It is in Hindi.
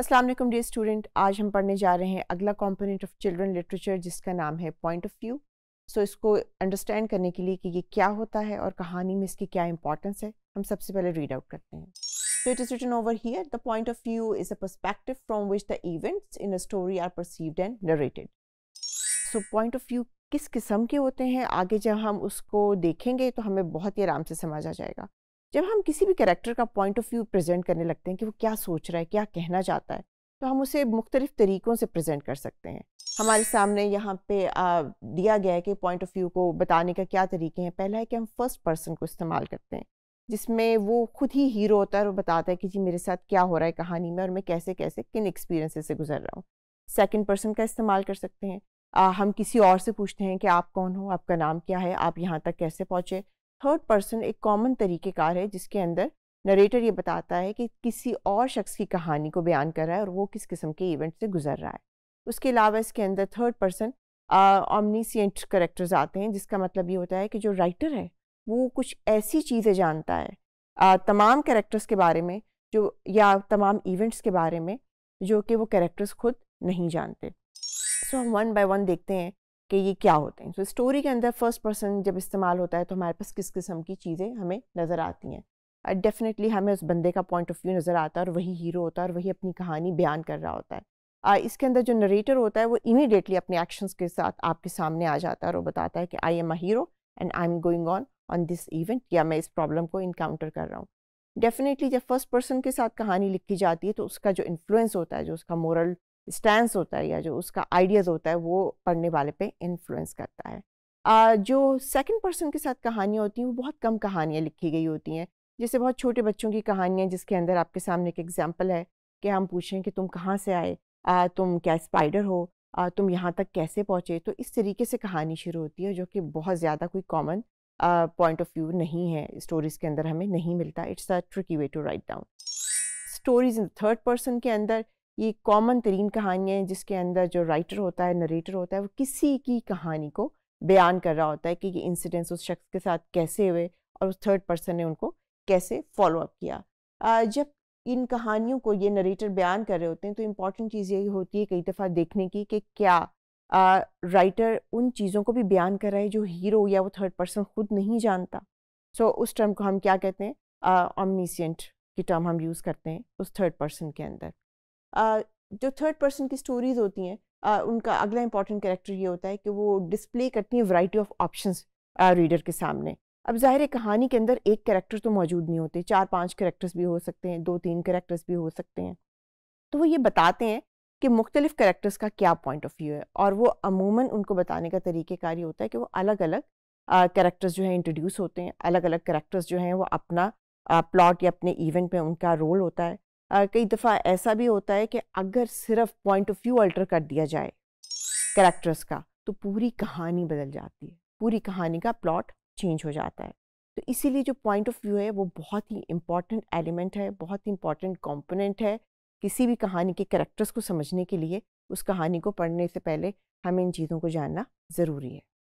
अस्सलाम वालेकुम डियर स्टूडेंट आज हम पढ़ने जा रहे हैं अगला कॉम्पोनेंट ऑफ चिल्ड्रन लिटरेचर जिसका नाम है पॉइंट ऑफ व्यू सो इसको अंडरस्टैंड करने के लिए कि ये क्या होता है और कहानी में इसकी क्या इंपॉर्टेंस है हम सबसे पहले रीड आउट करते हैं so it is written over here the point of view is a perspective from which the events in a story are perceived and narrated so point of view किस किस्म के होते हैं आगे जब हम उसको देखेंगे तो हमें बहुत ही आराम से समझ आ जाएगा जब हम किसी भी करेक्टर का पॉइंट ऑफ व्यू प्रेजेंट करने लगते हैं कि वो क्या सोच रहा है क्या कहना चाहता है तो हम उसे मुख्तलिफ तरीक़ों से प्रेजेंट कर सकते हैं हमारे सामने यहाँ पे आ, दिया गया है कि पॉइंट ऑफ व्यू को बताने का क्या तरीके हैं पहला है कि हम फर्स्ट पर्सन को इस्तेमाल करते हैं जिसमें वो खुद ही हीरो होता है और बताता है कि जी मेरे साथ क्या हो रहा है कहानी में और मैं कैसे कैसे किन एक्सपीरियंसेस से गुजर रहा हूँ सेकंड पर्सन का इस्तेमाल कर सकते हैं आ, हम किसी और से पूछते हैं कि आप कौन हो आपका नाम क्या है आप यहाँ तक कैसे पहुँचे थर्ड पर्सन एक कॉमन तरीक़ेकार है जिसके अंदर नरेटर ये बताता है कि किसी और शख्स की कहानी को बयान कर रहा है और वो किस किस्म के इवेंट से गुजर रहा है उसके अलावा इसके अंदर थर्ड पर्सन ऑमनीसेंट करेक्टर्स आते हैं जिसका मतलब ये होता है कि जो राइटर है वो कुछ ऐसी चीज़ें जानता है आ, तमाम करेक्टर्स के बारे में जो या तमाम इवेंट्स के बारे में जो कि वो करेक्टर्स खुद नहीं जानते सो हम वन बाय वन देखते हैं कि ये क्या होते हैं सो so, स्टोरी के अंदर फर्स्ट पर्सन जब इस्तेमाल होता है तो हमारे पास किस किस्म की चीज़ें हमें नज़र आती हैं डेफिनेटली uh, हमें उस बंदे का पॉइंट ऑफ व्यू नज़र आता है और वही हीरो होता है और वही अपनी कहानी बयान कर रहा होता है uh, इसके अंदर जो नरेटर होता है वो इमीडिएटली अपने एक्शंस के साथ आपके सामने आ जाता है और वो बताता है कि I am a hero and I am going on on this event या मैं इस प्रॉब्लम को इनकाउंटर कर रहा हूँ डेफिनेटली जब फर्स्ट पर्सन के साथ कहानी लिखी जाती है तो उसका जो इन्फ्लुएंस होता है जो उसका मॉरल स्टैंड होता है या जो उसका आइडियाज़ होता है वो पढ़ने वाले पे इन्फ्लुएंस करता है आ, जो सेकंड पर्सन के साथ कहानियाँ होती हैं वो बहुत कम कहानियाँ लिखी गई होती हैं जैसे बहुत छोटे बच्चों की कहानियाँ जिसके अंदर आपके सामने एक एग्जाम्पल है कि हम पूछें कि तुम कहाँ से आए आ, तुम क्या स्पाइडर हो आ, तुम यहाँ तक कैसे पहुँचे तो इस तरीके से कहानी शुरू होती है जो कि बहुत ज़्यादा कोई कॉमन पॉइंट ऑफ व्यू नहीं है स्टोरीज़ के अंदर हमें नहीं मिलता it's a tricky way to write down stories in third person के अंदर ये कॉमन तरीन कहानियाँ हैं जिसके अंदर जो राइटर होता है नरेटर होता है वो किसी की कहानी को बयान कर रहा होता है कि ये इंसिडेंट्स उस शख्स के साथ कैसे हुए और उस थर्ड पर्सन ने उनको कैसे फॉलोअप किया जब इन कहानियों को ये नरेटर बयान कर रहे होते हैं तो इम्पॉर्टेंट चीज़ ये होती है कई दफ़ा देखने की कि क्या राइटर उन चीज़ों को भी बयान कर रहा है जो हीरो या वो थर्ड पर्सन खुद नहीं जानता सो so, उस टर्म को हम क्या कहते हैं ऑमनीसियंट की टर्म हम यूज़ करते हैं उस थर्ड पर्सन के अंदर जो थर्ड पर्सन की स्टोरीज होती हैं उनका अगला इंपॉर्टेंट करेक्टर ये होता है कि वो डिस्प्ले करती हैं वैरायटी ऑफ ऑप्शन रीडर के सामने अब ज़ाहिर है कहानी के अंदर एक करेक्टर तो मौजूद नहीं होते चार पांच करेक्टर्स भी हो सकते हैं दो तीन करेक्टर्स भी हो सकते हैं तो वो ये बताते हैं कि मुख्तलिफ करेक्टर्स का क्या पॉइंट ऑफ व्यू है और वो अमूमन उनको बताने का तरीक़ेकार ये होता है कि वो अलग अलग करेक्टर्स जो हैं इंट्रोड्यूस होते हैं अलग अलग करेक्टर्स जो हैं वो अपना प्लॉट या अपने इवेंट में उनका रोल होता है कई दफ़ा ऐसा भी होता है कि अगर सिर्फ पॉइंट ऑफ व्यू अल्टर कर दिया जाए करेक्टर्स का तो पूरी कहानी बदल जाती है पूरी कहानी का प्लॉट चेंज हो जाता है तो इसीलिए जो पॉइंट ऑफ व्यू है वो बहुत ही इम्पॉर्टेंट एलिमेंट है बहुत ही इम्पॉर्टेंट कॉम्पोनेंट है किसी भी कहानी के करेक्टर्स को समझने के लिए उस कहानी को पढ़ने से पहले हमें इन चीज़ों को जानना ज़रूरी है